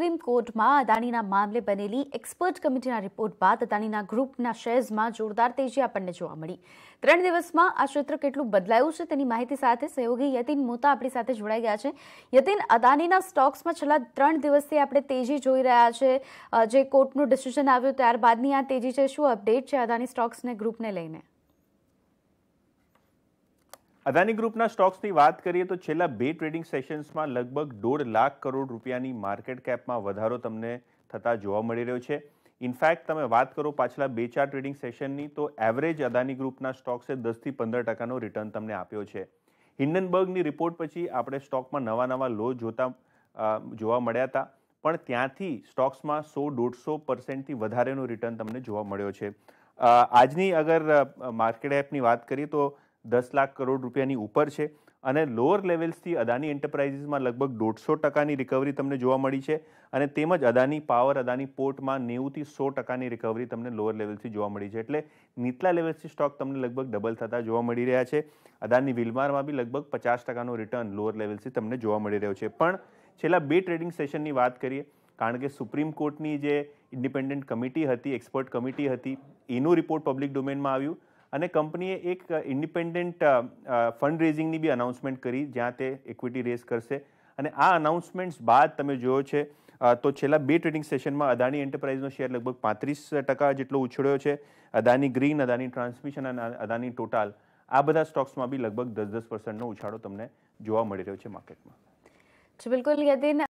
supreme કોર્ટમાં અદાણીના મામલે બનેલી એક્સપર્ટ કમિટીના રિપોર્ટ બાદ અદાણીના ગ્રુપના શેર્સમાં જોરદાર તેજી આપણને જોવા મળી ત્રણ દિવસમાં આ ક્ષેત્ર કેટલું બદલાયું છે તેની માહિતી સાથે સહયોગી યતિન મોતા આપણી સાથે જોડાઈ ગયા છે યતિન અદાણીના સ્ટોક્સમાં છેલ્લા ત્રણ દિવસથી આપણે તેજી જોઈ રહ્યા છે જે કોર્ટનું ડિસિઝન આવ્યું ત્યારબાદની આ તેજી છે શું અપડેટ છે અદાણી સ્ટોક્સને ગ્રુપને લઈને અદાની ગ્રુપના સ્ટોક્સની વાત કરીએ તો છેલ્લા બે ટ્રેડિંગ સેશન્સમાં લગભગ દોઢ લાખ કરોડ રૂપિયાની માર્કેટ કેપમાં વધારો તમને થતાં જોવા મળી રહ્યો છે ઇનફેક્ટ તમે વાત કરો પાછલા બે ચાર ટ્રેડિંગ સેશનની તો એવરેજ અદાની ગ્રુપના સ્ટોક્સે દસથી પંદર ટકાનો રિટર્ન તમને આપ્યો છે હિન્ડનબર્ગની રિપોર્ટ પછી આપણે સ્ટોકમાં નવા નવા લો જોતા જોવા મળ્યા હતા પણ ત્યાંથી સ્ટોક્સમાં સો દોઢસો પર્સેન્ટથી વધારેનો રિટર્ન તમને જોવા મળ્યો છે આજની અગર માર્કેટ એપની વાત કરીએ તો દસ લાખ કરોડ રૂપિયાની ઉપર છે અને લોઅર લેવલ્સથી અદાની એન્ટરપ્રાઇઝીસમાં લગભગ દોઢસો ટકાની રિકવરી તમને જોવા મળી છે અને તેમજ અદાની પાવર અદાની પોર્ટમાં નેવુંથી સો ટકાની રિકવરી તમને લોઅર લેવલથી જોવા મળી છે એટલે નીચલા લેવલથી સ્ટોક તમને લગભગ ડબલ થતા જોવા મળી રહ્યા છે અદાની વિલમારમાં બી લગભગ પચાસ ટકાનો રિટર્ન લોઅર લેવલથી તમને જોવા મળી રહ્યો છે પણ છેલ્લા બે ટ્રેડિંગ સેશનની વાત કરીએ કારણ કે સુપ્રીમ કોર્ટની જે ઇન્ડિપેન્ડન્ટ કમિટી હતી એક્સપર્ટ કમિટી હતી એનું રિપોર્ટ પબ્લિક ડોમેનમાં આવ્યું અને કંપનીએ એક ઇન્ડિપેન્ડન્ટ ફંડરેઝિંગ ની બી アナ ઉન્સમેન્ટ કરી જ્યાં તે ઇક્વિટી રેસ કરશે અને આ アナ उंसमेंट्स બાદ તમે જોયો છે તો છેલા બે ટ્રેડિંગ સેશન માં અદાણી એન્ટરપ્રાઇઝ નો શેર લગભગ 35% જેટલો ઉછળ્યો છે અદાણી ગ્રીન અદાણી ટ્રાન્સમિશન અને અદાણી ટોટલ આ બધા સ્ટોક્સ માં બી લગભગ 10-10% નો ઉછાળો તમને જોવા મળી રહ્યો છે માર્કેટ માં છે બિલકુલ યદીન